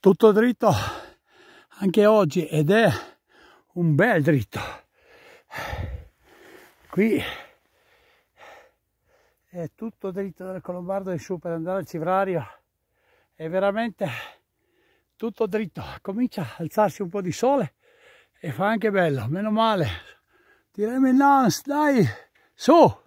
tutto dritto anche oggi ed è un bel dritto qui è tutto dritto dal Colombardo in su per andare al Civrario è veramente tutto dritto comincia a alzarsi un po' di sole e fa anche bello meno male il Milans dai su